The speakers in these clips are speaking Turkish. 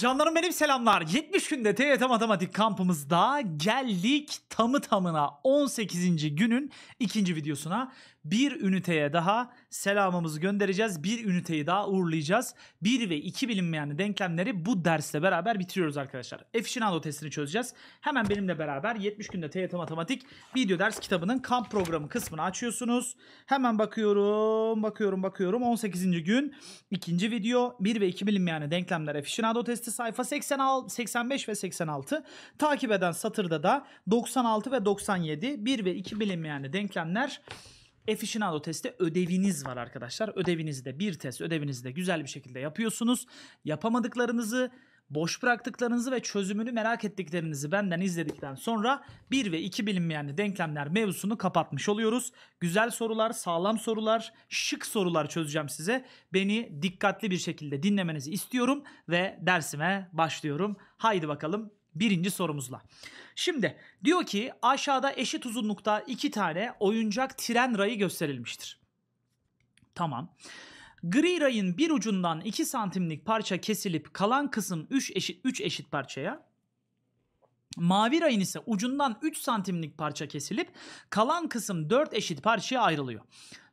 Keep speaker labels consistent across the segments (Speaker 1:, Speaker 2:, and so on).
Speaker 1: Canlarım benim selamlar. 70 günde TYT Matematik kampımızda geldik tamı tamına 18. günün ikinci videosuna bir üniteye daha selamımızı göndereceğiz. Bir üniteyi daha uğurlayacağız. 1 ve 2 bilinmeyen denklemleri bu derste beraber bitiriyoruz arkadaşlar. Efşinado testini çözeceğiz. Hemen benimle beraber 70 günde TYT Matematik video ders kitabının kamp programı kısmını açıyorsunuz. Hemen bakıyorum, bakıyorum, bakıyorum. 18. gün ikinci video 1 ve 2 bilinmeyen denklemler Efşinado testi sayfa 86, 85 ve 86. Takip eden satırda da 96 ve 97 1 ve 2 bilinmeyen denklemler Efficienado testte ödeviniz var arkadaşlar. Ödevinizi de bir test ödevinizi de güzel bir şekilde yapıyorsunuz. Yapamadıklarınızı boş bıraktıklarınızı ve çözümünü merak ettiklerinizi benden izledikten sonra 1 ve 2 bilinmeyenli denklemler mevzusunu kapatmış oluyoruz. Güzel sorular, sağlam sorular, şık sorular çözeceğim size. Beni dikkatli bir şekilde dinlemenizi istiyorum ve dersime başlıyorum. Haydi bakalım Birinci sorumuzla. Şimdi diyor ki aşağıda eşit uzunlukta iki tane oyuncak tren rayı gösterilmiştir. Tamam. Gri rayın bir ucundan 2 santimlik parça kesilip kalan kısım 3 eşit, 3 eşit parçaya. Mavi rayın ise ucundan 3 santimlik parça kesilip kalan kısım 4 eşit parçaya ayrılıyor.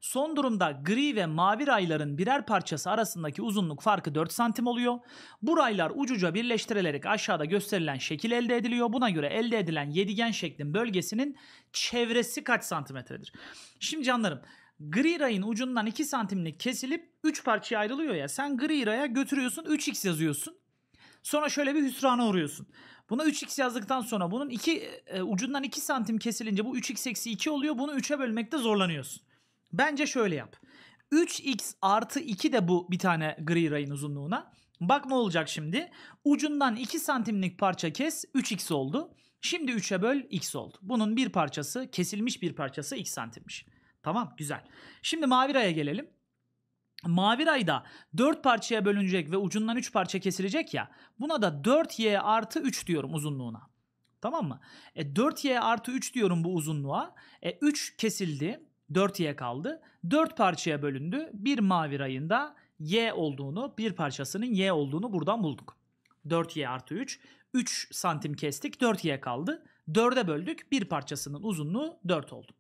Speaker 1: Son durumda gri ve mavi rayların birer parçası arasındaki uzunluk farkı 4 santim oluyor. Bu raylar ucuca birleştirilerek aşağıda gösterilen şekil elde ediliyor. Buna göre elde edilen yedigen şeklin bölgesinin çevresi kaç santimetredir? Şimdi canlarım gri rayın ucundan 2 santimlik kesilip 3 parçaya ayrılıyor ya. Sen gri raya götürüyorsun 3x yazıyorsun. Sonra şöyle bir hüsrana uğruyorsun. Buna 3x yazdıktan sonra bunun iki, e, ucundan 2 santim kesilince bu 3x eksi 2 oluyor. Bunu 3'e bölmekte zorlanıyorsun. Bence şöyle yap. 3x artı 2 de bu bir tane gri rayın uzunluğuna. Bak ne olacak şimdi. Ucundan 2 santimlik parça kes 3x oldu. Şimdi 3'e böl x oldu. Bunun bir parçası kesilmiş bir parçası x santimmiş. Tamam güzel. Şimdi mavi raya gelelim. Mavi rayda 4 parçaya bölünecek ve ucundan 3 parça kesilecek ya. Buna da 4y artı 3 diyorum uzunluğuna. Tamam mı? E, 4y artı 3 diyorum bu uzunluğa. E, 3 kesildi y kaldı. 4 parçaya bölündü. Bir mavi rayında y olduğunu, bir parçasının y olduğunu buradan bulduk. 4y artı 3. 3 santim kestik 4y kaldı. 4'e böldük bir parçasının uzunluğu 4 oldu.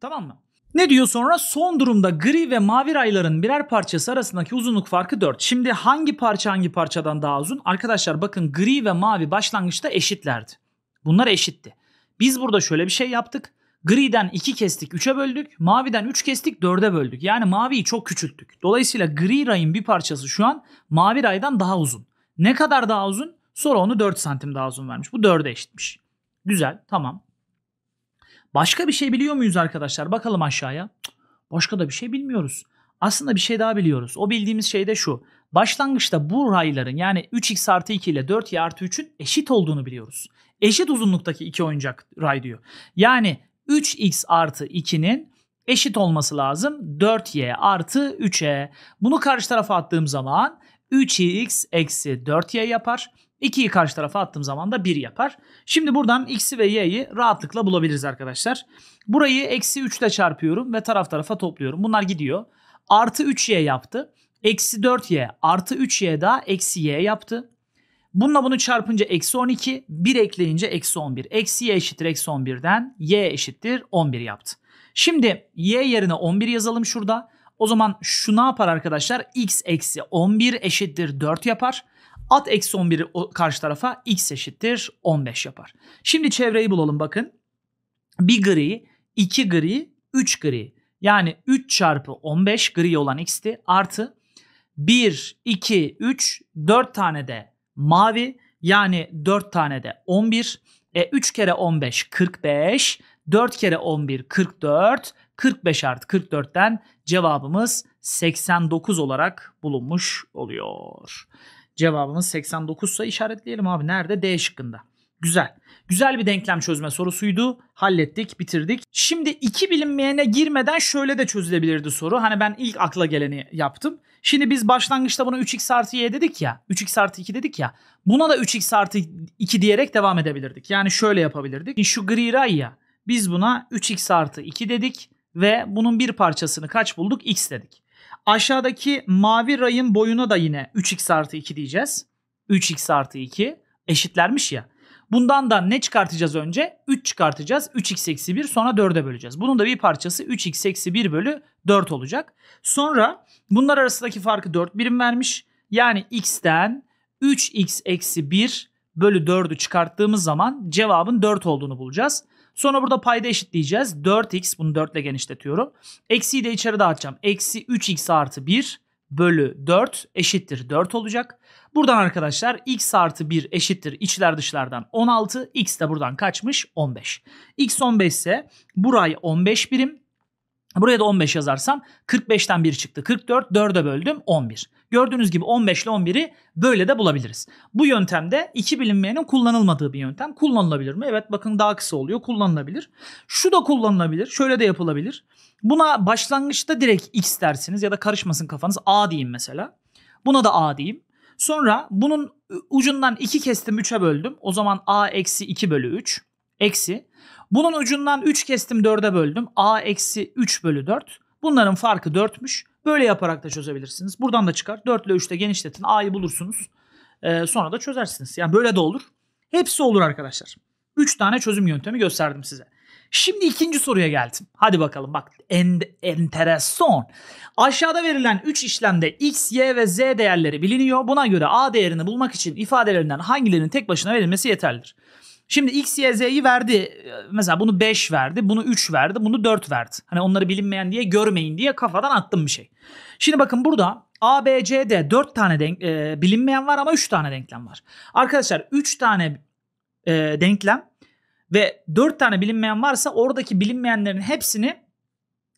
Speaker 1: Tamam mı? Ne diyor sonra? Son durumda gri ve mavi rayların birer parçası arasındaki uzunluk farkı 4. Şimdi hangi parça hangi parçadan daha uzun? Arkadaşlar bakın gri ve mavi başlangıçta eşitlerdi. Bunlar eşitti. Biz burada şöyle bir şey yaptık. Griden 2 kestik 3'e böldük. Maviden 3 kestik 4'e böldük. Yani maviyi çok küçülttük. Dolayısıyla gri rayın bir parçası şu an mavi raydan daha uzun. Ne kadar daha uzun? Sonra onu 4 santim daha uzun vermiş. Bu 4'e eşitmiş. Güzel tamam. Başka bir şey biliyor muyuz arkadaşlar? Bakalım aşağıya. Başka da bir şey bilmiyoruz. Aslında bir şey daha biliyoruz. O bildiğimiz şey de şu. Başlangıçta bu rayların yani 3x artı 2 ile 4y artı 3'ün eşit olduğunu biliyoruz. Eşit uzunluktaki iki oyuncak ray diyor. Yani 3x artı 2'nin eşit olması lazım. 4y artı 3e. Bunu karşı tarafa attığım zaman 3x eksi 4y yapar. 2'yi karşı tarafa attığım zaman da 1 yapar. Şimdi buradan x'i ve y'yi rahatlıkla bulabiliriz arkadaşlar. Burayı eksi 3 ile çarpıyorum ve taraf tarafa topluyorum. Bunlar gidiyor. Artı 3y yaptı. Eksi 4y artı 3y daha eksi y yaptı. Bununla bunu çarpınca eksi 12, 1 ekleyince eksi 11. Eksi y eşittir eksi 11'den y eşittir 11 yaptı. Şimdi y yerine 11 yazalım şurada. O zaman şu ne yapar arkadaşlar? x eksi 11 eşittir 4 yapar. At eksi 11'i karşı tarafa x eşittir 15 yapar. Şimdi çevreyi bulalım bakın. Bir gri, iki gri, üç gri. Yani 3 çarpı 15 gri olan x'ti artı 1, 2, 3, 4 tane de mavi yani 4 tane de 11. E, 3 kere 15 45. 4 kere 11 44. 45 artı 44'ten cevabımız 89 olarak bulunmuş oluyor. Cevabımız 89 ise işaretleyelim abi. Nerede? D şıkkında. Güzel. Güzel bir denklem çözme sorusuydu. Hallettik, bitirdik. Şimdi iki bilinmeyene girmeden şöyle de çözülebilirdi soru. Hani ben ilk akla geleni yaptım. Şimdi biz başlangıçta bunu 3x artı y dedik ya. 3x artı 2 dedik ya. Buna da 3x artı 2 diyerek devam edebilirdik. Yani şöyle yapabilirdik. Şu gri ray ya. Biz buna 3x artı 2 dedik ve bunun bir parçasını kaç bulduk? x dedik. Aşağıdaki mavi rayın boyuna da yine 3x artı 2 diyeceğiz. 3x artı 2 eşitlermiş ya. Bundan da ne çıkartacağız önce? 3 çıkartacağız. 3x eksi 1 sonra 4'e böleceğiz. Bunun da bir parçası 3x eksi 1 bölü 4 olacak. Sonra bunlar arasındaki farkı 4 birim vermiş. Yani x'ten 3x eksi 1 bölü 4'ü çıkarttığımız zaman cevabın 4 olduğunu bulacağız. Sonra burada payda eşitleyeceğiz. 4x bunu 4 ile genişletiyorum. Eksiyi de içeri dağıtacağım. Eksi 3x artı 1 bölü 4 eşittir 4 olacak. Buradan arkadaşlar x artı 1 eşittir içler dışlardan 16. x de buradan kaçmış 15. x 15 ise burayı 15 birim. Buraya da 15 yazarsam 45'ten 1 çıktı. 44 4'e böldüm 11. Gördüğünüz gibi 15 ile 11'i böyle de bulabiliriz. Bu yöntemde iki bilinmeyenin kullanılmadığı bir yöntem. Kullanılabilir mi? Evet bakın daha kısa oluyor. Kullanılabilir. Şu da kullanılabilir. Şöyle de yapılabilir. Buna başlangıçta direkt x dersiniz ya da karışmasın kafanız a diyeyim mesela. Buna da a diyeyim. Sonra bunun ucundan 2 kestim 3'e böldüm. O zaman a eksi 2 bölü 3 eksi. Bunun ucundan 3 kestim 4'e böldüm. a eksi 3 bölü 4. Bunların farkı 4'müş. Böyle yaparak da çözebilirsiniz. Buradan da çıkar. 4 ile 3'te genişletin. a'yı bulursunuz. Ee, sonra da çözersiniz. Yani böyle de olur. Hepsi olur arkadaşlar. 3 tane çözüm yöntemi gösterdim size. Şimdi ikinci soruya geldim. Hadi bakalım bak en, enteresan. Aşağıda verilen 3 işlemde x, y ve z değerleri biliniyor. Buna göre a değerini bulmak için ifadelerinden hangilerinin tek başına verilmesi yeterlidir. Şimdi x, y, z'yi verdi. Mesela bunu 5 verdi, bunu 3 verdi, bunu 4 verdi. Hani onları bilinmeyen diye görmeyin diye kafadan attım bir şey. Şimdi bakın burada A, B, c, d 4 tane denk, e, bilinmeyen var ama 3 tane denklem var. Arkadaşlar 3 tane e, denklem ve 4 tane bilinmeyen varsa oradaki bilinmeyenlerin hepsini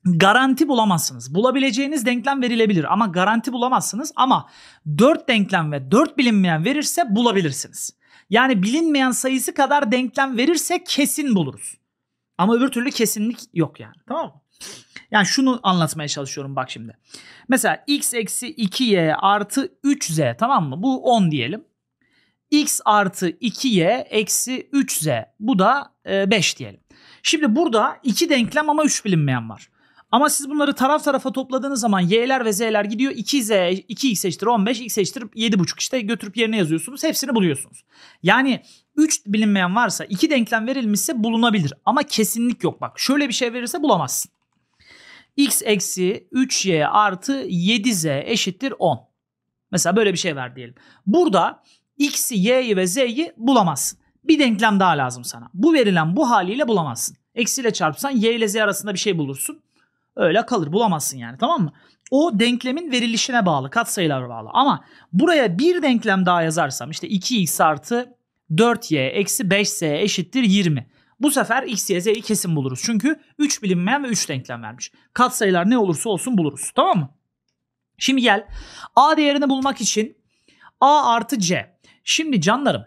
Speaker 1: garanti bulamazsınız. Bulabileceğiniz denklem verilebilir ama garanti bulamazsınız ama 4 denklem ve 4 bilinmeyen verirse bulabilirsiniz. Yani bilinmeyen sayısı kadar denklem verirse kesin buluruz. Ama öbür türlü kesinlik yok yani. Tamam mı? Yani şunu anlatmaya çalışıyorum bak şimdi. Mesela x eksi 2y artı 3z tamam mı? Bu 10 diyelim x artı 2y eksi 3z bu da 5 e, diyelim. Şimdi burada iki denklem ama 3 bilinmeyen var. Ama siz bunları taraf tarafa topladığınız zaman y'ler ve z'ler gidiyor. 2z 2x eşittir 15, x eşittir 7,5 işte götürüp yerine yazıyorsunuz. Hepsini buluyorsunuz. Yani 3 bilinmeyen varsa, iki denklem verilmişse bulunabilir. Ama kesinlik yok bak. Şöyle bir şey verirse bulamazsın. x eksi 3y artı 7z eşittir 10. Mesela böyle bir şey ver diyelim. Burada x'i, y'yi ve z'yi bulamazsın. Bir denklem daha lazım sana. Bu verilen bu haliyle bulamazsın. Eksiyle çarpsan y ile z arasında bir şey bulursun. Öyle kalır bulamazsın yani tamam mı? O denklemin verilişine bağlı katsayılara bağlı. Ama buraya bir denklem daha yazarsam işte 2x artı 4y eksi 5z eşittir 20. Bu sefer x, y, z'yi kesin buluruz. Çünkü 3 bilinmeyen ve 3 denklem vermiş. Katsayılar ne olursa olsun buluruz. Tamam mı? Şimdi gel. A değerini bulmak için A artı C. Şimdi canlarım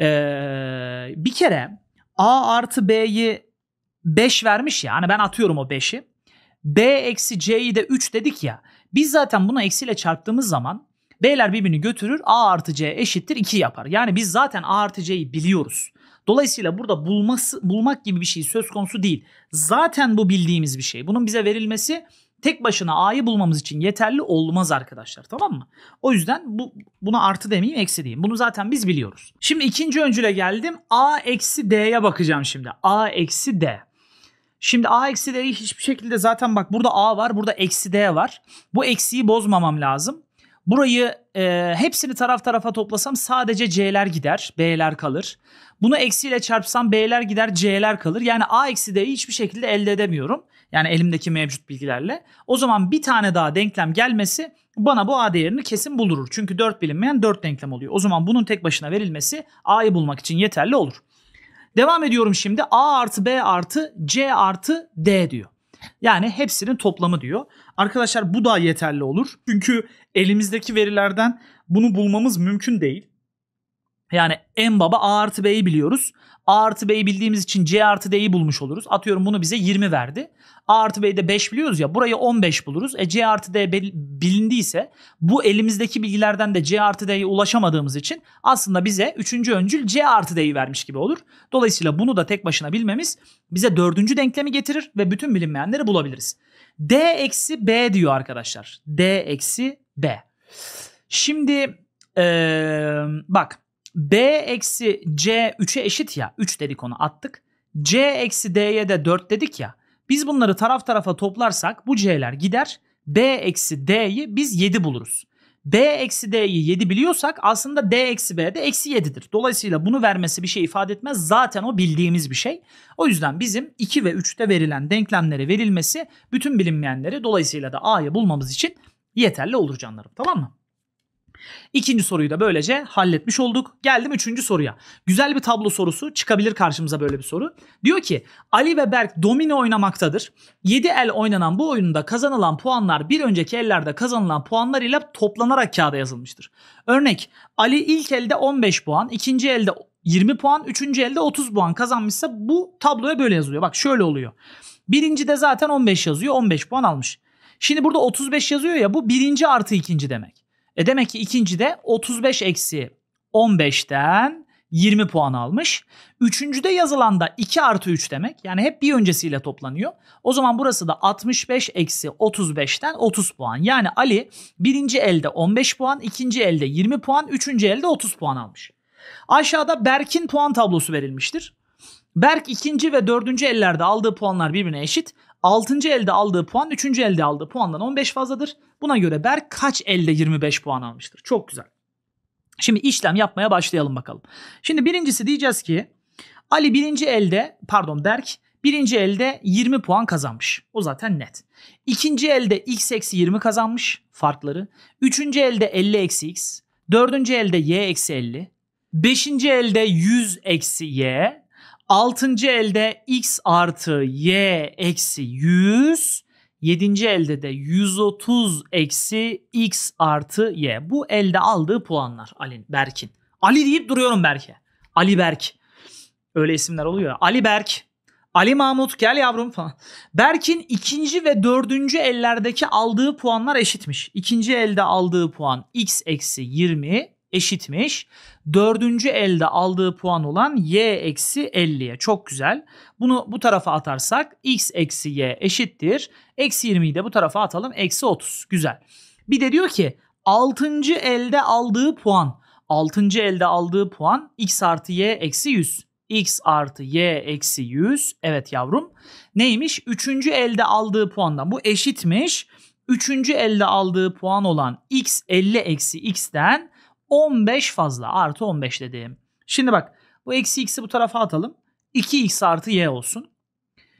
Speaker 1: ee, bir kere A artı B'yi 5 vermiş ya. Hani ben atıyorum o 5'i. B eksi C'yi de 3 dedik ya. Biz zaten bunu eksiyle çarptığımız zaman B'ler birbirini götürür. A artı C eşittir 2 yapar. Yani biz zaten A artı C'yi biliyoruz. Dolayısıyla burada bulması, bulmak gibi bir şey söz konusu değil. Zaten bu bildiğimiz bir şey. Bunun bize verilmesi tek başına a'yı bulmamız için yeterli olmaz arkadaşlar tamam mı? O yüzden bu buna artı demeyeyim eksi diyeyim. Bunu zaten biz biliyoruz. Şimdi ikinci öncüle geldim. a eksi d'ye bakacağım şimdi. a eksi d. Şimdi a eksi d'yi hiçbir şekilde zaten bak burada a var burada eksi d var. Bu eksiyi bozmamam lazım. Burayı e, hepsini taraf tarafa toplasam sadece c'ler gider, b'ler kalır. Bunu eksiyle çarpsam b'ler gider, c'ler kalır. Yani a eksi d'yi hiçbir şekilde elde edemiyorum. Yani elimdeki mevcut bilgilerle. O zaman bir tane daha denklem gelmesi bana bu A değerini kesin buldurur. Çünkü 4 bilinmeyen 4 denklem oluyor. O zaman bunun tek başına verilmesi A'yı bulmak için yeterli olur. Devam ediyorum şimdi. A artı B artı C artı D diyor. Yani hepsinin toplamı diyor. Arkadaşlar bu da yeterli olur. Çünkü elimizdeki verilerden bunu bulmamız mümkün değil. Yani en baba A artı B'yi biliyoruz. A artı B'yi bildiğimiz için C artı D'yi bulmuş oluruz. Atıyorum bunu bize 20 verdi. A artı B'de 5 biliyoruz ya burayı 15 buluruz. E C artı D bilindiyse bu elimizdeki bilgilerden de C artı D'ye ulaşamadığımız için aslında bize 3. öncül C artı D'yi vermiş gibi olur. Dolayısıyla bunu da tek başına bilmemiz bize 4. denklemi getirir ve bütün bilinmeyenleri bulabiliriz. D eksi B diyor arkadaşlar. D eksi B. Şimdi ee, bak B eksi C 3'e eşit ya. 3 dedik onu attık. C eksi D'ye de 4 dedik ya. Biz bunları taraf tarafa toplarsak bu C'ler gider. B eksi D'yi biz 7 buluruz. B eksi D'yi 7 biliyorsak aslında D eksi B de eksi 7'dir. Dolayısıyla bunu vermesi bir şey ifade etmez. Zaten o bildiğimiz bir şey. O yüzden bizim 2 ve 3'te verilen denklemlere verilmesi bütün bilinmeyenleri dolayısıyla da A'yı bulmamız için yeterli olur canlarım. Tamam mı? İkinci soruyu da böylece halletmiş olduk. Geldim üçüncü soruya. Güzel bir tablo sorusu çıkabilir karşımıza böyle bir soru. Diyor ki Ali ve Berk domino oynamaktadır. 7 el oynanan bu oyunda kazanılan puanlar bir önceki ellerde kazanılan puanlar ile toplanarak kağıda yazılmıştır. Örnek Ali ilk elde 15 puan, ikinci elde 20 puan, üçüncü elde 30 puan kazanmışsa bu tabloya böyle yazılıyor. Bak şöyle oluyor. Birinci de zaten 15 yazıyor. 15 puan almış. Şimdi burada 35 yazıyor ya bu birinci artı ikinci demek. E demek ki ikinci de 35 eksi 15'ten 20 puan almış. Üçüncüde yazılan da 2 artı 3 demek. Yani hep bir öncesiyle toplanıyor. O zaman burası da 65 eksi 35'ten 30 puan. Yani Ali birinci elde 15 puan, ikinci elde 20 puan, üçüncü elde 30 puan almış. Aşağıda Berk'in puan tablosu verilmiştir. Berk ikinci ve dördüncü ellerde aldığı puanlar birbirine eşit. 6. elde aldığı puan 3. elde aldığı puandan 15 fazladır. Buna göre Berk kaç elde 25 puan almıştır? Çok güzel. Şimdi işlem yapmaya başlayalım bakalım. Şimdi birincisi diyeceğiz ki Ali birinci elde pardon Berk birinci elde 20 puan kazanmış. O zaten net. İkinci elde x eksi 20 kazanmış farkları. Üçüncü elde 50 eksi x. Dördüncü elde y eksi 50. Beşinci elde 100 eksi y. Altıncı elde x artı y eksi 100. Yedinci elde de 130 eksi x artı y. Bu elde aldığı puanlar Ali Berk'in. Ali deyip duruyorum Berk'e. Ali Berk. Öyle isimler oluyor Ali Berk. Ali Mahmut gel yavrum falan. Berk'in ikinci ve dördüncü ellerdeki aldığı puanlar eşitmiş. İkinci elde aldığı puan x eksi 20 eşitmiş. Dördüncü elde aldığı puan olan y eksi 50'ye. Çok güzel. Bunu bu tarafa atarsak x eksi y eşittir. Eksi 20'yi de bu tarafa atalım. Eksi 30. Güzel. Bir de diyor ki altıncı elde aldığı puan. altıncı elde aldığı puan x artı y eksi 100. x artı y eksi 100. Evet yavrum. Neymiş? 3. elde aldığı puandan. Bu eşitmiş. 3. elde aldığı puan olan x 50 eksi x'ten 15 fazla artı 15 dediğim. Şimdi bak bu eksi x'i bu tarafa atalım. 2x artı y olsun.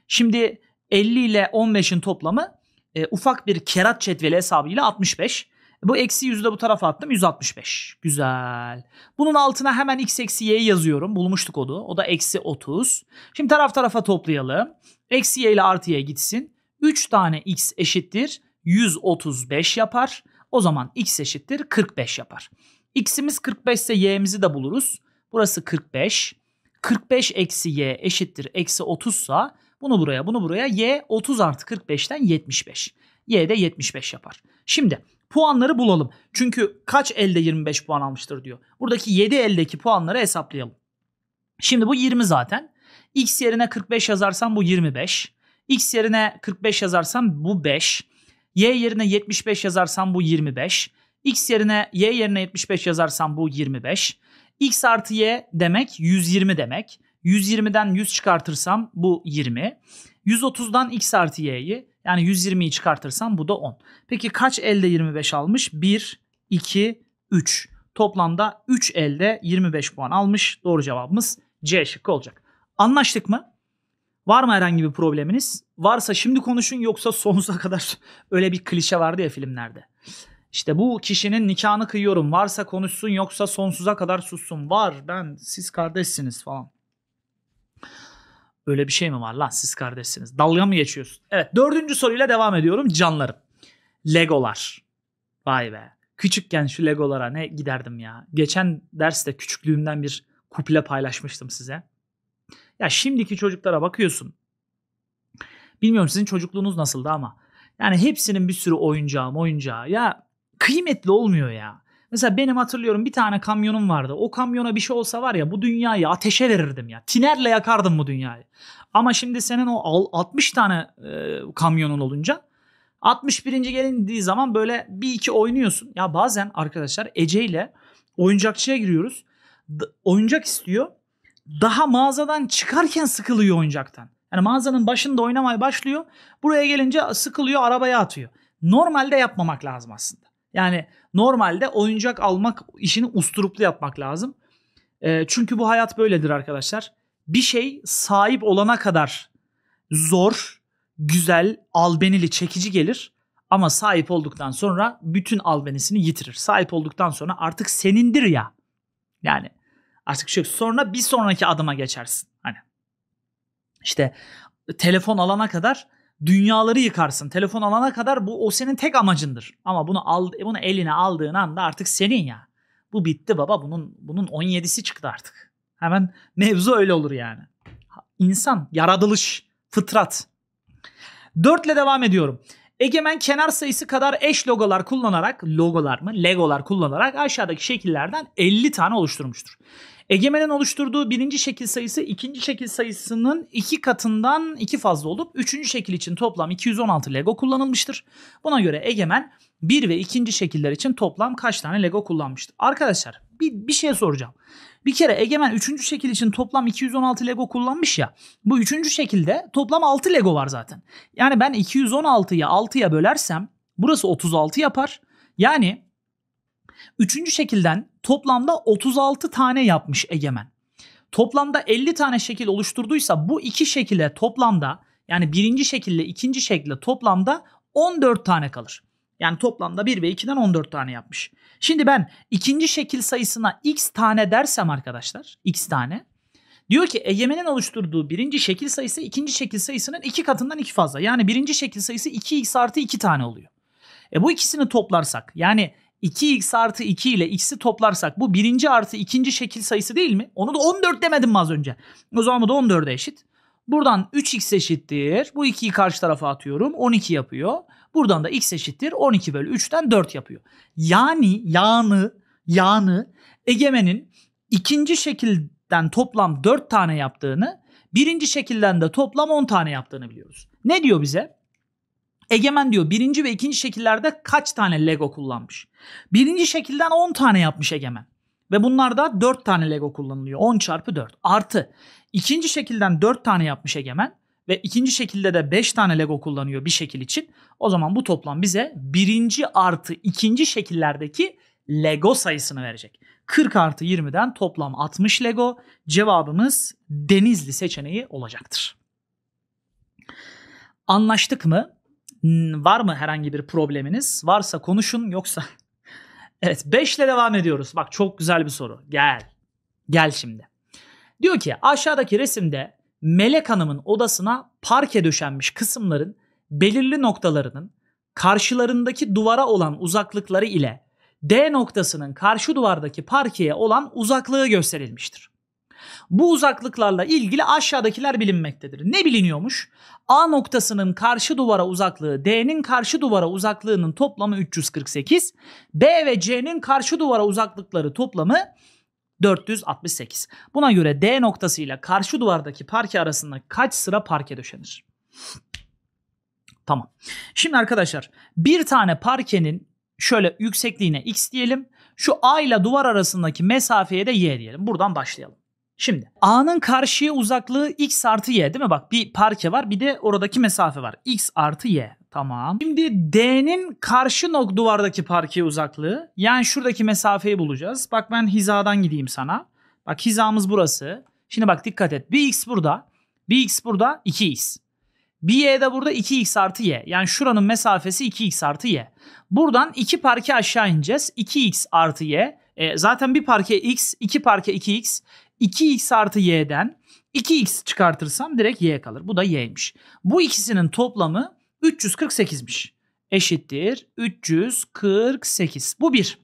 Speaker 1: Şimdi 50 ile 15'in toplamı e, ufak bir kerat cetveli hesabıyla 65. Bu eksi yüzde bu tarafa attım 165. Güzel. Bunun altına hemen x eksi y yazıyorum. Bulmuştuk onu. O da eksi 30. Şimdi taraf tarafa toplayalım. Eksi y ile artı y gitsin. 3 tane x eşittir 135 yapar. O zaman x eşittir 45 yapar. X'imiz 45 ise y'mizi de buluruz. Burası 45. 45 eksi y eşittir eksi 30 sa bunu buraya bunu buraya y 30 artı 45'ten 75. Y de 75 yapar. Şimdi puanları bulalım. Çünkü kaç elde 25 puan almıştır diyor. Buradaki 7 eldeki puanları hesaplayalım. Şimdi bu 20 zaten. X yerine 45 yazarsam bu 25. X yerine 45 yazarsam bu 5. Y yerine 75 yazarsam bu 25. X yerine Y yerine 75 yazarsam bu 25. X artı Y demek 120 demek. 120'den 100 çıkartırsam bu 20. 130'dan X artı Y'yi yani 120'yi çıkartırsam bu da 10. Peki kaç elde 25 almış? 1, 2, 3. Toplamda 3 elde 25 puan almış. Doğru cevabımız C şıkkı olacak. Anlaştık mı? Var mı herhangi bir probleminiz? Varsa şimdi konuşun yoksa sonsuza kadar öyle bir klişe vardı ya filmlerde. İşte bu kişinin nikahını kıyıyorum. Varsa konuşsun yoksa sonsuza kadar sussun. Var ben siz kardeşsiniz falan. Öyle bir şey mi var lan siz kardeşsiniz? Dalga mı geçiyorsun? Evet dördüncü soruyla devam ediyorum canlarım. Legolar. Vay be. Küçükken şu Legolara ne giderdim ya. Geçen derste küçüklüğümden bir kuple paylaşmıştım size. Ya şimdiki çocuklara bakıyorsun. Bilmiyorum sizin çocukluğunuz nasıldı ama. Yani hepsinin bir sürü oyuncağı oyuncağı. Ya kıymetli olmuyor ya. Mesela benim hatırlıyorum bir tane kamyonum vardı. O kamyona bir şey olsa var ya bu dünyayı ateşe verirdim ya. Tinerle yakardım bu dünyayı. Ama şimdi senin o 60 tane e, kamyonun olunca 61. gelindiği zaman böyle bir iki oynuyorsun. Ya bazen arkadaşlar Ece ile oyuncakçıya giriyoruz. D- oyuncak istiyor. Daha mağazadan çıkarken sıkılıyor oyuncaktan. Yani mağazanın başında oynamaya başlıyor. Buraya gelince sıkılıyor arabaya atıyor. Normalde yapmamak lazım aslında. Yani normalde oyuncak almak işini usturuplu yapmak lazım. E, çünkü bu hayat böyledir arkadaşlar. Bir şey sahip olana kadar zor, güzel, albenili, çekici gelir. Ama sahip olduktan sonra bütün albenisini yitirir. Sahip olduktan sonra artık senindir ya. Yani artık şey yok. Sonra bir sonraki adıma geçersin. Hani işte telefon alana kadar dünyaları yıkarsın. Telefon alana kadar bu o senin tek amacındır. Ama bunu al, bunu eline aldığın anda artık senin ya. Bu bitti baba. Bunun bunun 17'si çıktı artık. Hemen mevzu öyle olur yani. İnsan yaratılış, fıtrat. Dörtle devam ediyorum. Egemen kenar sayısı kadar eş logolar kullanarak, logolar mı, legolar kullanarak aşağıdaki şekillerden 50 tane oluşturmuştur. Egemen'in oluşturduğu birinci şekil sayısı ikinci şekil sayısının iki katından iki fazla olup üçüncü şekil için toplam 216 Lego kullanılmıştır. Buna göre Egemen bir ve ikinci şekiller için toplam kaç tane Lego kullanmıştır? Arkadaşlar bir, bir şey soracağım. Bir kere Egemen 3. şekil için toplam 216 Lego kullanmış ya. Bu 3. şekilde toplam 6 Lego var zaten. Yani ben 216'yı 6'ya bölersem burası 36 yapar. Yani 3. şekilden toplamda 36 tane yapmış Egemen. Toplamda 50 tane şekil oluşturduysa bu iki şekilde toplamda yani birinci şekilde ikinci şekilde toplamda 14 tane kalır. Yani toplamda 1 ve 2'den 14 tane yapmış. Şimdi ben ikinci şekil sayısına x tane dersem arkadaşlar x tane Diyor ki egemenin oluşturduğu birinci şekil sayısı ikinci şekil sayısının iki katından iki fazla. Yani birinci şekil sayısı 2x artı 2 tane oluyor. E bu ikisini toplarsak yani 2x artı 2 ile x'i toplarsak bu birinci artı ikinci şekil sayısı değil mi? Onu da 14 demedim mi az önce? O zaman bu da 14'e eşit. Buradan 3x eşittir. Bu 2'yi karşı tarafa atıyorum. 12 yapıyor. Buradan da x eşittir 12 bölü 3'ten 4 yapıyor. Yani yağını, yağını Egemen'in ikinci şekilden toplam 4 tane yaptığını, birinci şekilden de toplam 10 tane yaptığını biliyoruz. Ne diyor bize? Egemen diyor birinci ve ikinci şekillerde kaç tane Lego kullanmış? Birinci şekilden 10 tane yapmış Egemen. Ve bunlarda 4 tane Lego kullanılıyor. 10 çarpı 4. Artı ikinci şekilden 4 tane yapmış Egemen ve ikinci şekilde de 5 tane Lego kullanıyor bir şekil için. O zaman bu toplam bize birinci artı ikinci şekillerdeki Lego sayısını verecek. 40 artı 20'den toplam 60 Lego. Cevabımız Denizli seçeneği olacaktır. Anlaştık mı? Hmm, var mı herhangi bir probleminiz? Varsa konuşun yoksa... evet 5 ile devam ediyoruz. Bak çok güzel bir soru. Gel. Gel şimdi. Diyor ki aşağıdaki resimde Melek Hanım'ın odasına parke döşenmiş kısımların belirli noktalarının karşılarındaki duvara olan uzaklıkları ile D noktasının karşı duvardaki parkeye olan uzaklığı gösterilmiştir. Bu uzaklıklarla ilgili aşağıdakiler bilinmektedir. Ne biliniyormuş? A noktasının karşı duvara uzaklığı D'nin karşı duvara uzaklığının toplamı 348, B ve C'nin karşı duvara uzaklıkları toplamı 468. Buna göre D noktasıyla karşı duvardaki parke arasında kaç sıra parke döşenir? Tamam. Şimdi arkadaşlar bir tane parkenin şöyle yüksekliğine x diyelim. Şu A ile duvar arasındaki mesafeye de y diyelim. Buradan başlayalım. Şimdi A'nın karşıya uzaklığı x artı y değil mi? Bak bir parke var bir de oradaki mesafe var. x artı y. Tamam. Şimdi D'nin karşı nok duvardaki parkeye uzaklığı. Yani şuradaki mesafeyi bulacağız. Bak ben hizadan gideyim sana. Bak hizamız burası. Şimdi bak dikkat et. Bir x burada. Bir x burada. 2x. Bir y de burada 2x artı y. Yani şuranın mesafesi 2x artı y. Buradan 2 parke aşağı ineceğiz. 2x artı y. E, zaten bir parke x, 2 parke 2x. 2x artı y'den 2x çıkartırsam direkt y kalır. Bu da y'ymiş. Bu ikisinin toplamı 348'miş. Eşittir 348. Bu bir,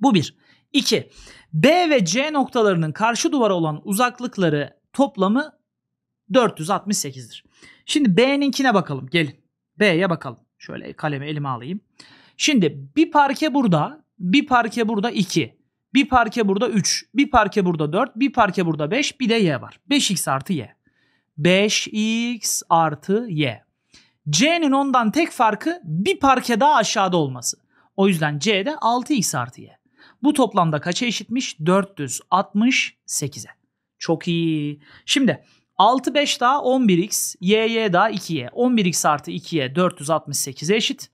Speaker 1: Bu bir, 2. B ve C noktalarının karşı duvara olan uzaklıkları toplamı 468'dir. Şimdi B'ninkine bakalım. Gelin. B'ye bakalım. Şöyle kalemi elime alayım. Şimdi bir parke burada, bir parke burada 2. Bir parke burada 3, bir parke burada 4, bir parke burada 5, bir de y var. 5x artı y. 5x artı y. C'nin ondan tek farkı bir parke daha aşağıda olması. O yüzden C de 6x artı y. Bu toplamda kaça eşitmiş? 468'e. Çok iyi. Şimdi 6 5 daha 11x, y y daha 2y. 11x artı 2y 468'e eşit.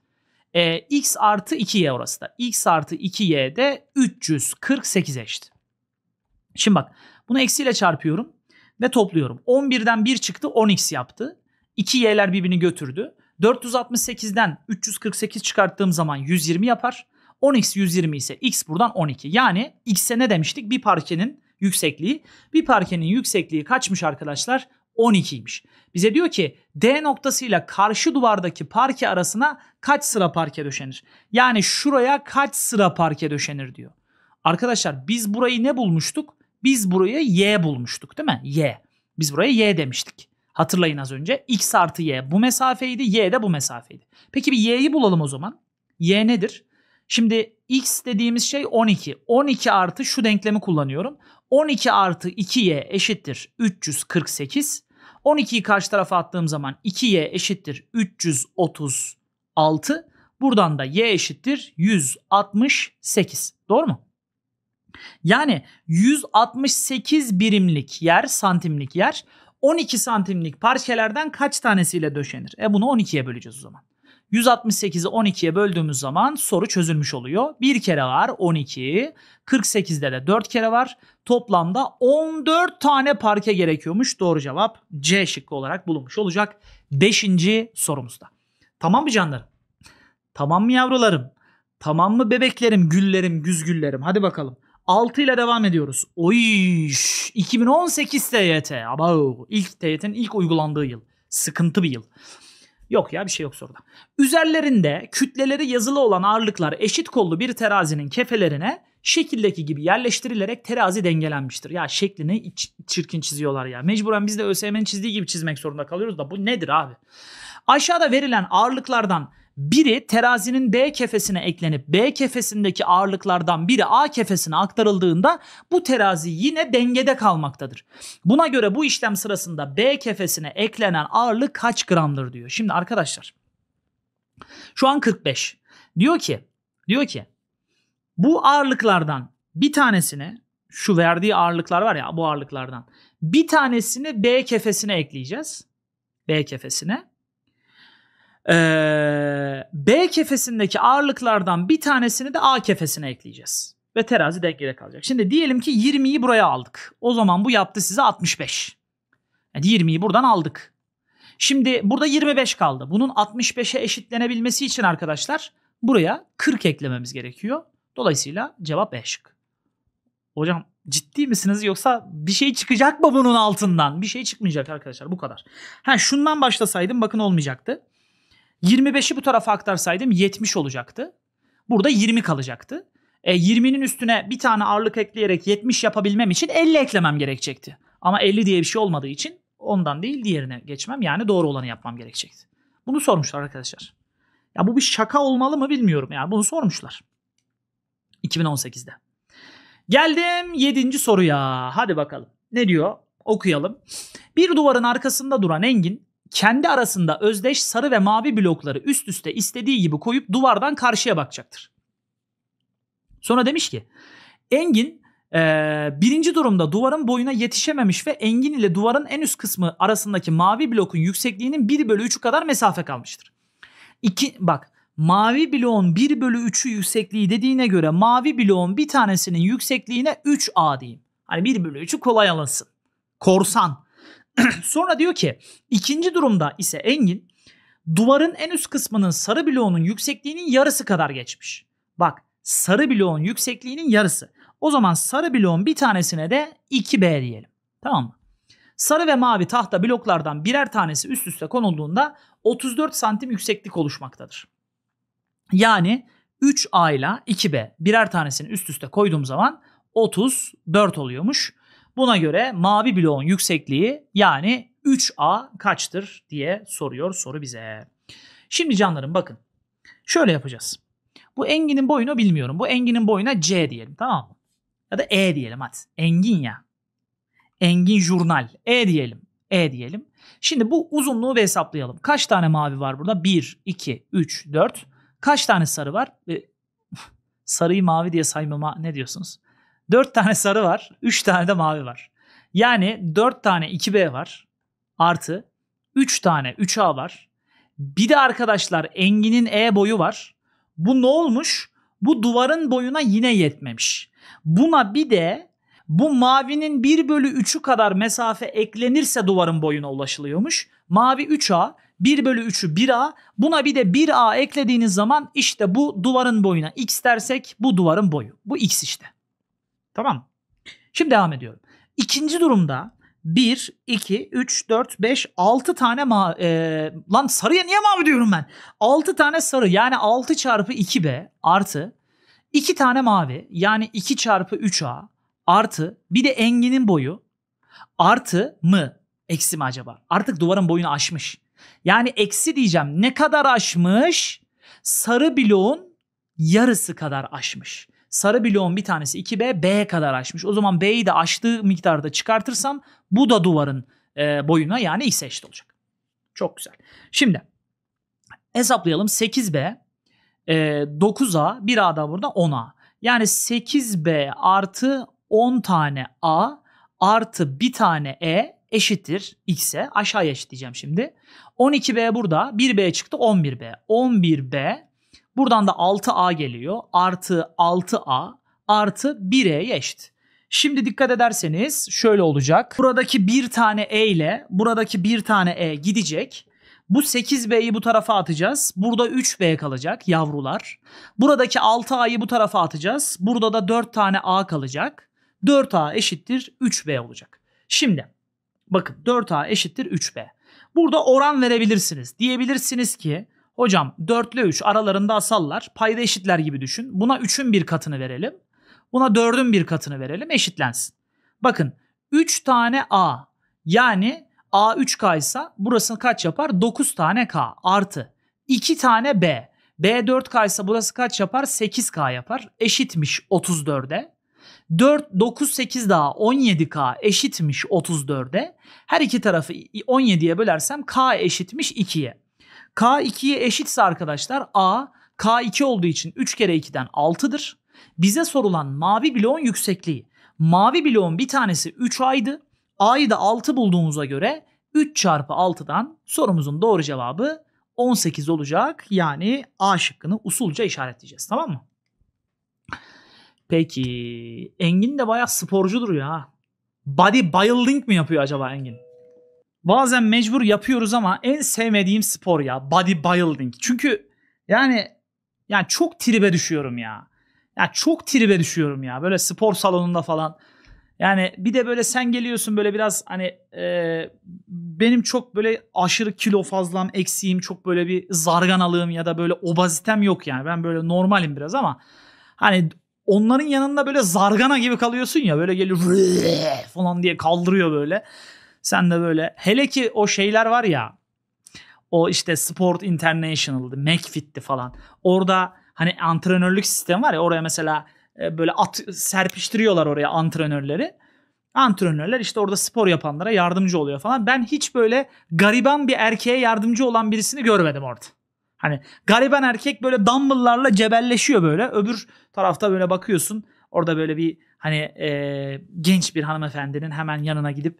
Speaker 1: E, x artı 2y orası da. x artı 2y de 348 eşit. Şimdi bak bunu eksiyle çarpıyorum ve topluyorum. 11'den 1 çıktı 10x yaptı. İki y'ler birbirini götürdü. 468'den 348 çıkarttığım zaman 120 yapar. 10x 120 ise x buradan 12. Yani x'e ne demiştik? Bir parkenin yüksekliği. Bir parkenin yüksekliği kaçmış arkadaşlar? 12'ymiş. Bize diyor ki D noktasıyla karşı duvardaki parke arasına kaç sıra parke döşenir? Yani şuraya kaç sıra parke döşenir diyor. Arkadaşlar biz burayı ne bulmuştuk? Biz buraya y bulmuştuk değil mi? Y. Biz buraya y demiştik. Hatırlayın az önce. X artı Y bu mesafeydi. Y de bu mesafeydi. Peki bir Y'yi bulalım o zaman. Y nedir? Şimdi X dediğimiz şey 12. 12 artı şu denklemi kullanıyorum. 12 artı 2Y eşittir 348. 12'yi karşı tarafa attığım zaman 2Y eşittir 336. Buradan da Y eşittir 168. Doğru mu? Yani 168 birimlik yer, santimlik yer 12 santimlik parçelerden kaç tanesiyle döşenir? E bunu 12'ye böleceğiz o zaman. 168'i 12'ye böldüğümüz zaman soru çözülmüş oluyor. Bir kere var 12, 48'de de 4 kere var. Toplamda 14 tane parke gerekiyormuş. Doğru cevap C şıkkı olarak bulunmuş olacak. 5. sorumuzda. Tamam mı canlarım? Tamam mı yavrularım? Tamam mı bebeklerim, güllerim, güzgüllerim? Hadi bakalım. 6 ile devam ediyoruz. Oy 2018 TYT. Aba ilk TYT'nin ilk uygulandığı yıl. Sıkıntı bir yıl. Yok ya bir şey yok soruda. Üzerlerinde kütleleri yazılı olan ağırlıklar eşit kollu bir terazinin kefelerine şekildeki gibi yerleştirilerek terazi dengelenmiştir. Ya şeklini çirkin çiziyorlar ya. Mecburen biz de ÖSYM'nin çizdiği gibi çizmek zorunda kalıyoruz da bu nedir abi? Aşağıda verilen ağırlıklardan biri terazinin D kefesine eklenip B kefesindeki ağırlıklardan biri A kefesine aktarıldığında bu terazi yine dengede kalmaktadır. Buna göre bu işlem sırasında B kefesine eklenen ağırlık kaç gramdır diyor. Şimdi arkadaşlar şu an 45. Diyor ki diyor ki bu ağırlıklardan bir tanesini şu verdiği ağırlıklar var ya bu ağırlıklardan bir tanesini B kefesine ekleyeceğiz. B kefesine. Ee, B kefesindeki ağırlıklardan bir tanesini de A kefesine ekleyeceğiz. Ve terazi dengede kalacak. Şimdi diyelim ki 20'yi buraya aldık. O zaman bu yaptı size 65. Yani 20'yi buradan aldık. Şimdi burada 25 kaldı. Bunun 65'e eşitlenebilmesi için arkadaşlar buraya 40 eklememiz gerekiyor. Dolayısıyla cevap B şık. Hocam ciddi misiniz yoksa bir şey çıkacak mı bunun altından? Bir şey çıkmayacak arkadaşlar bu kadar. Ha şundan başlasaydım bakın olmayacaktı. 25'i bu tarafa aktarsaydım 70 olacaktı. Burada 20 kalacaktı. E, 20'nin üstüne bir tane ağırlık ekleyerek 70 yapabilmem için 50 eklemem gerekecekti. Ama 50 diye bir şey olmadığı için ondan değil diğerine geçmem yani doğru olanı yapmam gerekecekti. Bunu sormuşlar arkadaşlar. Ya bu bir şaka olmalı mı bilmiyorum yani bunu sormuşlar. 2018'de. Geldim 7. soruya. Hadi bakalım. Ne diyor? Okuyalım. Bir duvarın arkasında duran Engin kendi arasında özdeş sarı ve mavi blokları üst üste istediği gibi koyup duvardan karşıya bakacaktır. Sonra demiş ki Engin e, birinci durumda duvarın boyuna yetişememiş ve Engin ile duvarın en üst kısmı arasındaki mavi blokun yüksekliğinin 1 bölü 3'ü kadar mesafe kalmıştır. İki, bak mavi bloğun 1 bölü 3'ü yüksekliği dediğine göre mavi bloğun bir tanesinin yüksekliğine 3A diyeyim. Hani 1 bölü 3'ü kolay alınsın. Korsan Sonra diyor ki ikinci durumda ise Engin duvarın en üst kısmının sarı bloğunun yüksekliğinin yarısı kadar geçmiş. Bak sarı bloğun yüksekliğinin yarısı. O zaman sarı bloğun bir tanesine de 2B diyelim. Tamam mı? Sarı ve mavi tahta bloklardan birer tanesi üst üste konulduğunda 34 santim yükseklik oluşmaktadır. Yani 3A ile 2B birer tanesini üst üste koyduğum zaman 34 oluyormuş. Buna göre mavi bloğun yüksekliği yani 3A kaçtır diye soruyor soru bize. Şimdi canlarım bakın. Şöyle yapacağız. Bu enginin boyunu bilmiyorum. Bu enginin boyuna C diyelim tamam mı? Ya da E diyelim hadi. Engin ya. Engin jurnal. E diyelim. E diyelim. Şimdi bu uzunluğu bir hesaplayalım. Kaç tane mavi var burada? 1, 2, 3, 4. Kaç tane sarı var? sarıyı mavi diye saymama ne diyorsunuz? 4 tane sarı var. 3 tane de mavi var. Yani 4 tane 2B var. Artı 3 tane 3A var. Bir de arkadaşlar Engin'in E boyu var. Bu ne olmuş? Bu duvarın boyuna yine yetmemiş. Buna bir de bu mavinin 1 bölü 3'ü kadar mesafe eklenirse duvarın boyuna ulaşılıyormuş. Mavi 3A, 1 bölü 3'ü 1A. Buna bir de 1A eklediğiniz zaman işte bu duvarın boyuna x dersek bu duvarın boyu. Bu x işte. Tamam Şimdi devam ediyorum. İkinci durumda 1, 2, 3, 4, 5, 6 tane ma e, lan sarıya niye mavi diyorum ben? 6 tane sarı yani 6 çarpı 2B artı 2 tane mavi yani 2 çarpı 3A artı bir de enginin boyu artı mı eksi mi acaba? Artık duvarın boyunu aşmış. Yani eksi diyeceğim ne kadar aşmış? Sarı bloğun yarısı kadar aşmış. Sarı bloğun bir tanesi 2B, B'ye kadar açmış. O zaman B'yi de açtığı miktarda çıkartırsam bu da duvarın e, boyuna yani X'e eşit olacak. Çok güzel. Şimdi hesaplayalım 8B, e, 9A, 1A da burada 10A. Yani 8B artı 10 tane A artı bir tane E eşittir x'e aşağıya eşitleyeceğim şimdi. 12b burada 1b çıktı 11b. 11b Buradan da 6a geliyor. Artı 6a artı 1e'ye eşit. Şimdi dikkat ederseniz şöyle olacak. Buradaki bir tane e ile buradaki bir tane e gidecek. Bu 8B'yi bu tarafa atacağız. Burada 3B kalacak yavrular. Buradaki 6A'yı bu tarafa atacağız. Burada da 4 tane A kalacak. 4A eşittir 3B olacak. Şimdi bakın 4A eşittir 3B. Burada oran verebilirsiniz. Diyebilirsiniz ki Hocam 4 ile 3 aralarında asallar. Payda eşitler gibi düşün. Buna 3'ün bir katını verelim. Buna 4'ün bir katını verelim eşitlensin. Bakın 3 tane A yani A 3K ise burası kaç yapar? 9 tane K artı 2 tane B. B 4K ise burası kaç yapar? 8K yapar. Eşitmiş 34'e. 4, 9, 8 daha 17K eşitmiş 34'e. Her iki tarafı 17'ye bölersem K eşitmiş 2'ye. K 2'ye eşitse arkadaşlar A K2 olduğu için 3 kere 2'den 6'dır. Bize sorulan mavi bloğun yüksekliği. Mavi bloğun bir tanesi 3A'ydı. A'yı da 6 bulduğumuza göre 3 çarpı 6'dan sorumuzun doğru cevabı 18 olacak. Yani A şıkkını usulca işaretleyeceğiz tamam mı? Peki Engin de bayağı sporcu duruyor ha. Body bodybuilding mi yapıyor acaba Engin? bazen mecbur yapıyoruz ama en sevmediğim spor ya bodybuilding. Çünkü yani yani çok tribe düşüyorum ya. Ya çok tribe düşüyorum ya. Böyle spor salonunda falan. Yani bir de böyle sen geliyorsun böyle biraz hani e, benim çok böyle aşırı kilo fazlam, eksiğim, çok böyle bir zarganalığım ya da böyle obazitem yok yani. Ben böyle normalim biraz ama hani onların yanında böyle zargana gibi kalıyorsun ya böyle geliyor falan diye kaldırıyor böyle. Sen de böyle hele ki o şeyler var ya o işte Sport International'dı, McFit'ti falan. Orada hani antrenörlük sistemi var ya oraya mesela e, böyle at serpiştiriyorlar oraya antrenörleri. Antrenörler işte orada spor yapanlara yardımcı oluyor falan. Ben hiç böyle gariban bir erkeğe yardımcı olan birisini görmedim orada. Hani gariban erkek böyle dumbbell'larla cebelleşiyor böyle. Öbür tarafta böyle bakıyorsun. Orada böyle bir hani e, genç bir hanımefendinin hemen yanına gidip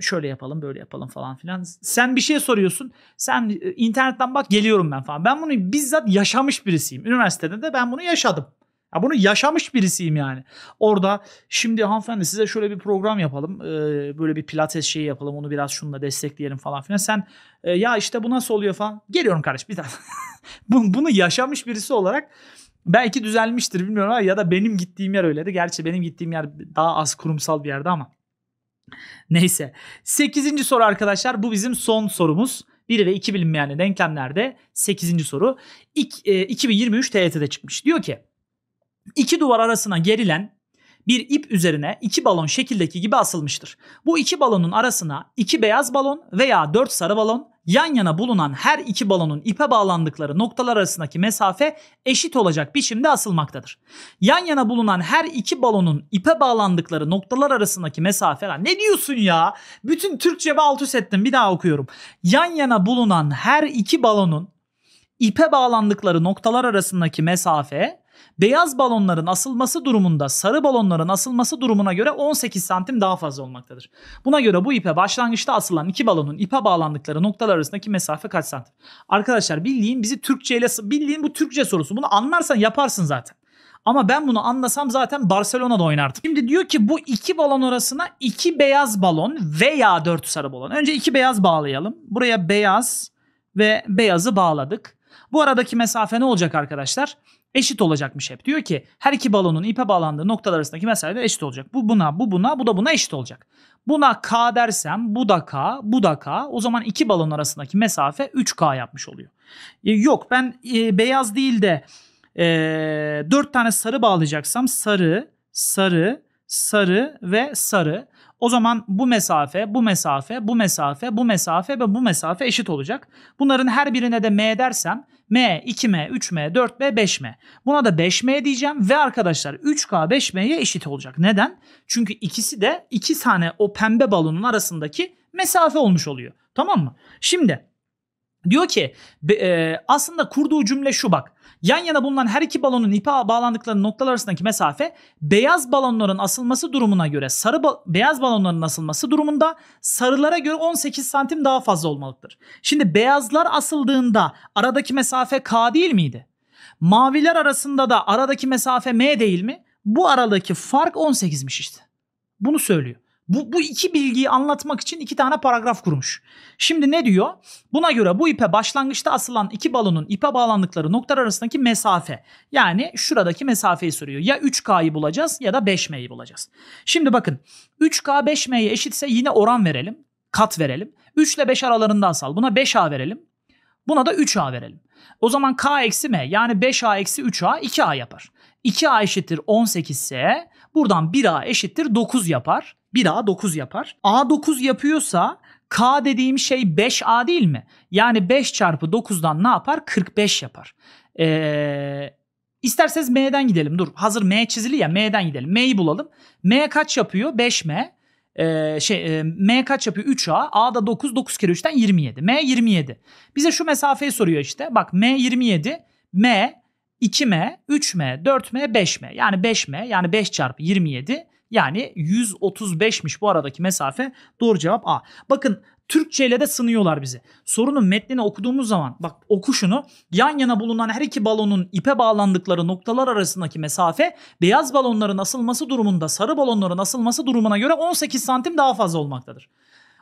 Speaker 1: şöyle yapalım böyle yapalım falan filan. Sen bir şey soruyorsun. Sen e, internetten bak geliyorum ben falan. Ben bunu bizzat yaşamış birisiyim. Üniversitede de ben bunu yaşadım. Ya bunu yaşamış birisiyim yani. Orada şimdi hanımefendi size şöyle bir program yapalım. böyle bir pilates şeyi yapalım. Onu biraz şunla destekleyelim falan filan. Sen ya işte bu nasıl oluyor falan. Geliyorum kardeş bir daha. bunu yaşamış birisi olarak belki düzelmiştir bilmiyorum ama ya da benim gittiğim yer öyleydi. Gerçi benim gittiğim yer daha az kurumsal bir yerde ama Neyse. sekizinci soru arkadaşlar. Bu bizim son sorumuz. 1 ve 2 bilinmeyen denklemlerde 8. soru. İk, e, 2023 TYT'de çıkmış. Diyor ki iki duvar arasına gerilen bir ip üzerine iki balon şekildeki gibi asılmıştır. Bu iki balonun arasına iki beyaz balon veya dört sarı balon yan yana bulunan her iki balonun ipe bağlandıkları noktalar arasındaki mesafe eşit olacak biçimde asılmaktadır. Yan yana bulunan her iki balonun ipe bağlandıkları noktalar arasındaki mesafe lan ne diyorsun ya? Bütün Türkçe alt üst ettim bir daha okuyorum. Yan yana bulunan her iki balonun ipe bağlandıkları noktalar arasındaki mesafe Beyaz balonların asılması durumunda sarı balonların asılması durumuna göre 18 santim daha fazla olmaktadır. Buna göre bu ipe başlangıçta asılan iki balonun ipe bağlandıkları noktalar arasındaki mesafe kaç santim? Arkadaşlar bildiğin bizi Türkçe ile bildiğin bu Türkçe sorusu. Bunu anlarsan yaparsın zaten. Ama ben bunu anlasam zaten Barcelona'da oynardım. Şimdi diyor ki bu iki balon arasına iki beyaz balon veya dört sarı balon. Önce iki beyaz bağlayalım. Buraya beyaz ve beyazı bağladık. Bu aradaki mesafe ne olacak arkadaşlar? eşit olacakmış hep. Diyor ki her iki balonun ipe bağlandığı noktalar arasındaki mesafeler eşit olacak. Bu buna, bu buna, bu da buna eşit olacak. Buna K dersem bu da K, bu da K. O zaman iki balon arasındaki mesafe 3K yapmış oluyor. E, yok ben e, beyaz değil de e, 4 tane sarı bağlayacaksam sarı, sarı, sarı ve sarı. O zaman bu mesafe, bu mesafe, bu mesafe, bu mesafe ve bu mesafe eşit olacak. Bunların her birine de m dersem m, 2m, 3m, 4m, 5m. Buna da 5m diyeceğim ve arkadaşlar 3k 5m'ye eşit olacak. Neden? Çünkü ikisi de iki tane o pembe balonun arasındaki mesafe olmuş oluyor. Tamam mı? Şimdi diyor ki e, aslında kurduğu cümle şu bak. Yan yana bulunan her iki balonun ipe bağlandıkları noktalar arasındaki mesafe beyaz balonların asılması durumuna göre sarı ba- beyaz balonların asılması durumunda sarılara göre 18 santim daha fazla olmalıdır. Şimdi beyazlar asıldığında aradaki mesafe K değil miydi? Maviler arasında da aradaki mesafe M değil mi? Bu aradaki fark 18'miş işte. Bunu söylüyor. Bu, bu iki bilgiyi anlatmak için iki tane paragraf kurmuş. Şimdi ne diyor? Buna göre bu ipe başlangıçta asılan iki balonun ipe bağlandıkları nokta arasındaki mesafe. Yani şuradaki mesafeyi soruyor. Ya 3K'yı bulacağız ya da 5M'yi bulacağız. Şimdi bakın 3K 5M'ye eşitse yine oran verelim. Kat verelim. 3 ile 5 aralarından sal, Buna 5A verelim. Buna da 3A verelim. O zaman K eksi M yani 5A eksi 3A 2A yapar. 2A eşittir 18 ise Buradan 1A eşittir 9 yapar. 1A 9 yapar. A 9 yapıyorsa K dediğim şey 5A değil mi? Yani 5 çarpı 9'dan ne yapar? 45 yapar. Ee, isterseniz M'den gidelim. Dur hazır M çizili ya M'den gidelim. M'yi bulalım. M kaç yapıyor? 5M. Ee, şey, e, M kaç yapıyor? 3A. A da 9. 9 kere 3'ten 27. M 27. Bize şu mesafeyi soruyor işte. Bak M 27. M 2M, 3M, 4M, 5M. Yani 5M yani 5 çarpı 27 yani 135'miş bu aradaki mesafe. Doğru cevap A. Bakın Türkçe ile de sınıyorlar bizi. Sorunun metnini okuduğumuz zaman bak oku şunu. Yan yana bulunan her iki balonun ipe bağlandıkları noktalar arasındaki mesafe beyaz balonların asılması durumunda sarı balonların asılması durumuna göre 18 santim daha fazla olmaktadır.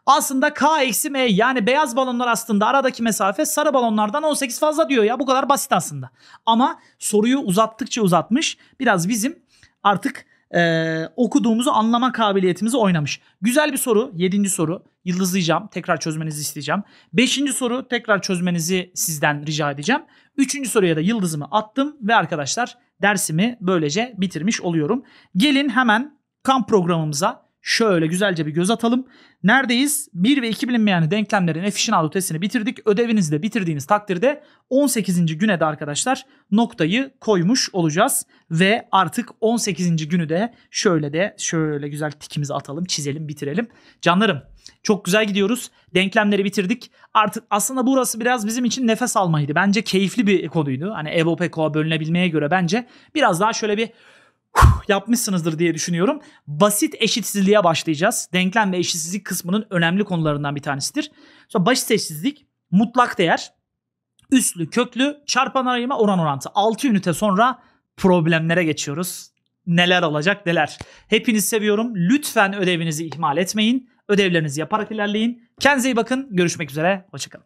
Speaker 1: Aslında K eksi M yani beyaz balonlar aslında aradaki mesafe sarı balonlardan 18 fazla diyor ya. Bu kadar basit aslında. Ama soruyu uzattıkça uzatmış. Biraz bizim artık e, okuduğumuzu anlama kabiliyetimizi oynamış. Güzel bir soru. Yedinci soru. Yıldızlayacağım. Tekrar çözmenizi isteyeceğim. Beşinci soru tekrar çözmenizi sizden rica edeceğim. Üçüncü soruya da yıldızımı attım ve arkadaşlar dersimi böylece bitirmiş oluyorum. Gelin hemen kamp programımıza şöyle güzelce bir göz atalım. Neredeyiz? 1 ve 2 bilinmeyen denklemlerin efficient testini bitirdik. Ödevinizi de bitirdiğiniz takdirde 18. güne de arkadaşlar noktayı koymuş olacağız. Ve artık 18. günü de şöyle de şöyle güzel tikimizi atalım, çizelim, bitirelim. Canlarım çok güzel gidiyoruz. Denklemleri bitirdik. Artık aslında burası biraz bizim için nefes almaydı. Bence keyifli bir konuydu. Hani EBOPEKO'a bölünebilmeye göre bence biraz daha şöyle bir yapmışsınızdır diye düşünüyorum. Basit eşitsizliğe başlayacağız. Denklem ve eşitsizlik kısmının önemli konularından bir tanesidir. Sonra basit eşitsizlik mutlak değer üslü köklü çarpan arayma oran orantı. 6 ünite sonra problemlere geçiyoruz. Neler olacak neler. Hepinizi seviyorum. Lütfen ödevinizi ihmal etmeyin. Ödevlerinizi yaparak ilerleyin. Kendinize iyi bakın. Görüşmek üzere. Hoşçakalın.